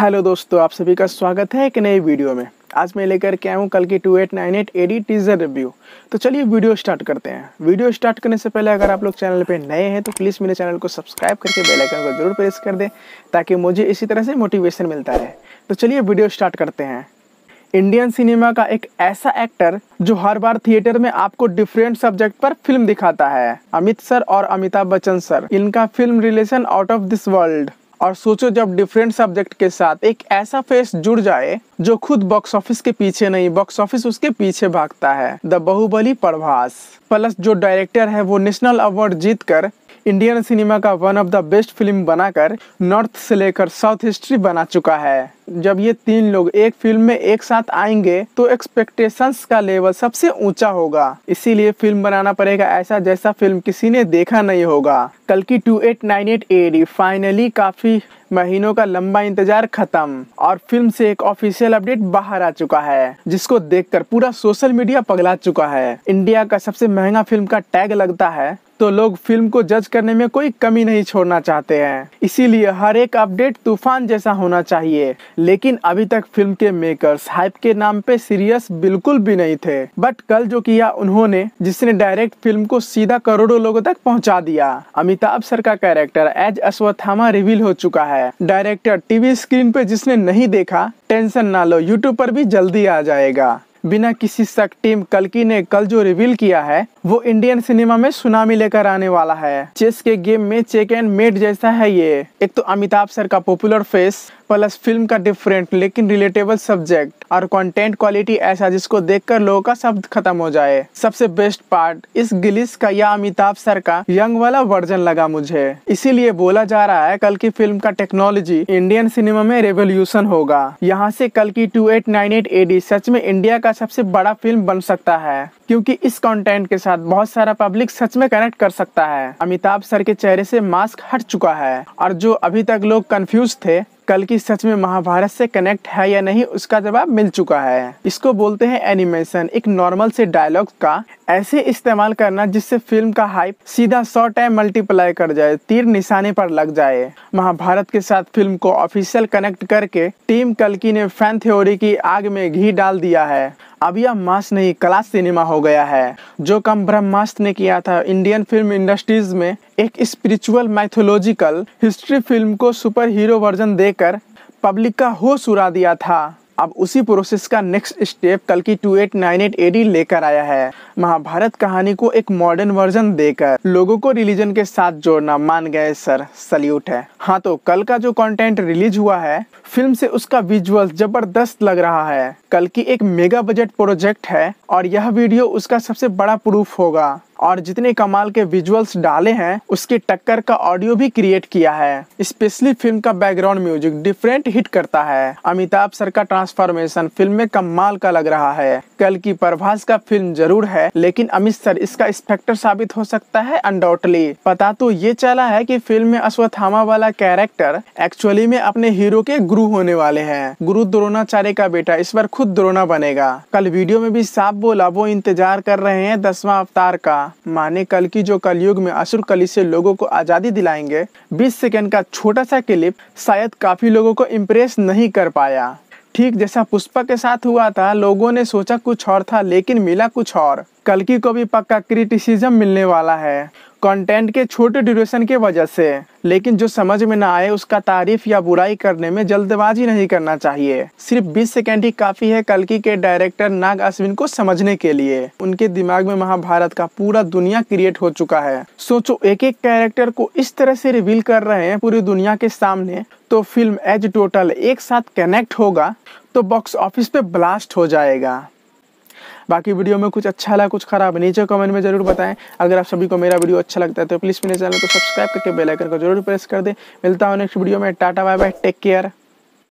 hello दोस्तों आप सभी का स्वागत है एक नई वीडियो में आज मैं लेकर के आया हूँ कल की 2898 एडी टीजर रिव्यू तो चलिए वीडियो स्टार्ट करते हैं वीडियो स्टार्ट करने से पहले अगर आप लोग चैनल पे नए हैं तो प्लीज़ मेरे चैनल को सब्सक्राइब करके बेल आइकन को जरूर प्रेस कर दें ताकि मुझे इसी तरह से मोटिवेशन मिलता रहे तो चलिए वीडियो स्टार्ट करते हैं इंडियन सिनेमा का एक ऐसा एक्टर जो हर बार थिएटर में आपको डिफरेंट सब्जेक्ट पर फिल्म दिखाता है अमित सर और अमिताभ बच्चन सर इनका film relation out of this world और सोचो जब डिफरेंट सब्जेक्ट के साथ एक ऐसा फेस जुड़ जाए जो खुद बॉक्स ऑफिस के पीछे नहीं बॉक्स ऑफिस उसके पीछे भागता है द बहुबली प्रभास प्लस जो डायरेक्टर है वो नेशनल अवार्ड जीतकर इंडियन सिनेमा का one of the best film बनाकर नॉर्थ से लेकर साउथ हिस्ट्री बना चुका है जब ये तीन लोग एक फिल्म में एक साथ आएंगे तो एक्सपेक्टेशंस का लेवल सबसे ऊंचा होगा इसीलिए फिल्म बनाना पड़ेगा ऐसा जैसा फिल्म किसी ने देखा नहीं होगा कल की two eight nine eight AD finally काफी महीनों का लंबा इंतजार खत्म और फिल्म से एक ऑफिशियल अपडेट बाहर आ चुका है जिसको देखकर पूरा सोशल मीडिया पगला चुका है इंडिया का सबसे महंगा फिल्म का टैग लगता है तो लोग फिल्म को जज करने में कोई कमी नहीं छोड़ना चाहते हैं इसीलिए हर एक अपडेट तूफान जैसा होना चाहिए लेकिन अभी तक फिल्म के मेकर्स हाइप के नाम पे सीरियस बिल्कुल भी नहीं थे बट कल जो किया उन्होंने जिसने डायरेक्ट फिल्म को सीधा करोड़ों लोगों तक पहुंचा दिया अमिताभ सर का कैरेक्टर एज अश्वत्थामा रिवील हो चुका है डायरेक्टर टीवी स्क्रीन पे जिसने नहीं देखा टेंशन ना लो यूट्यूब पर भी जल्दी आ जाएगा बिना किसी शक टीम कलकी ने कल जो रिवील किया है वो इंडियन सिनेमा में सुनामी लेकर आने वाला है चेस के गेम में चेक एंड मेट जैसा है ये एक तो अमिताभ सर का पॉपुलर फेस प्लस फिल्म का डिफरेंट लेकिन रिलेटेबल सब्जेक्ट और कंटेंट क्वालिटी ऐसा जिसको देखकर लोगों का शब्द खत्म हो जाए सबसे बेस्ट पार्ट इस गिलिस का या अमिताभ सर का यंग वाला वर्जन लगा मुझे इसीलिए बोला जा रहा है कल की फिल्म का टेक्नोलॉजी इंडियन सिनेमा में रेवोल्यूशन होगा यहाँ से कल की two eight nine eight AD सच में इंडिया का सबसे बड़ा फिल्म बन सकता है क्यूँकी इस कॉन्टेंट के साथ साथ अच्छा, बहुत सारा पब्लिक सच में कनेक्ट कर सकता है अमिताभ सर के चेहरे से मास्क हट चुका है और जो अभी तक लोग कंफ्यूज थे कल की सच में महाभारत से कनेक्ट है या नहीं उसका जवाब मिल चुका है इसको बोलते हैं एनिमेशन एक नॉर्मल से डायलॉग का ऐसे इस्तेमाल करना जिससे फिल्म का हाइप सीधा सौ टाइम मल्टीप्लाई कर जाए तीर निशाने पर लग जाए महाभारत के साथ फिल्म को ऑफिशियल कनेक्ट करके टीम कलकी ने फैन थ्योरी की आग में घी डाल दिया है अब यह मास नहीं कला सिनेमा हो गया है जो काम ब्रह्मास्त्र ने किया था इंडियन फिल्म इंडस्ट्रीज में एक स्पिरिचुअल माइथोलॉजिकल हिस्ट्री फिल्म को सुपर हीरो वर्जन देकर पब्लिक का होश उड़ा दिया था अब उसी प्रोसेस का नेक्स्ट स्टेप कल की एट एडी लेकर आया है महाभारत कहानी को एक मॉडर्न वर्जन देकर लोगों को रिलीजन के साथ जोड़ना मान गए सर सल्यूट है हाँ तो कल का जो कंटेंट रिलीज हुआ है फिल्म से उसका विजुअल जबरदस्त लग रहा है कल की एक मेगा बजट प्रोजेक्ट है और यह वीडियो उसका सबसे बड़ा प्रूफ होगा और जितने कमाल के विजुअल्स डाले हैं उसकी टक्कर का ऑडियो भी क्रिएट किया है स्पेशली फिल्म का बैकग्राउंड म्यूजिक डिफरेंट हिट करता है अमिताभ सर का ट्रांसफॉर्मेशन फिल्म में कमाल का लग रहा है कल की प्रभास का फिल्म जरूर है लेकिन अमित सर इसका स्पेक्टर साबित हो सकता है अनडाउटली पता तो ये चला है की फिल्म में अश्वत्थामा वाला कैरेक्टर एक्चुअली में अपने हीरो के गुरु होने वाले है गुरु द्रोणाचार्य का बेटा इस बार खुद द्रोणा बनेगा कल वीडियो में भी साफ बोला वो इंतजार कर रहे हैं दसवा अवतार का माने कल की जो कलयुग में असुर कली से लोगों को आज़ादी दिलाएंगे 20 सेकेंड का छोटा सा क्लिप शायद काफ़ी लोगों को इम्प्रेस नहीं कर पाया ठीक जैसा पुष्पा के साथ हुआ था लोगों ने सोचा कुछ और था लेकिन मिला कुछ और कलकी को भी पक्का क्रिटिसिज्म मिलने वाला है कंटेंट के छोटे ड्यूरेशन के वजह से लेकिन जो समझ में ना आए उसका तारीफ या बुराई करने में जल्दबाजी नहीं करना चाहिए सिर्फ 20 सेकेंड ही काफी है कलकी के डायरेक्टर नाग अश्विन को समझने के लिए उनके दिमाग में महाभारत का पूरा दुनिया क्रिएट हो चुका है सोचो एक एक कैरेक्टर को इस तरह से रिवील कर रहे हैं पूरी दुनिया के सामने तो फिल्म एज टोटल एक साथ कनेक्ट होगा तो बॉक्स ऑफिस पे ब्लास्ट हो जाएगा बाकी वीडियो में कुछ अच्छा लगा कुछ खराब नीचे कमेंट में जरूर बताएं अगर आप सभी को मेरा वीडियो अच्छा लगता है तो प्लीज़ मेरे चैनल को सब्सक्राइब करके बेलाइकन को जरूर प्रेस कर दें मिलता हूँ नेक्स्ट वीडियो में tata bye bye take care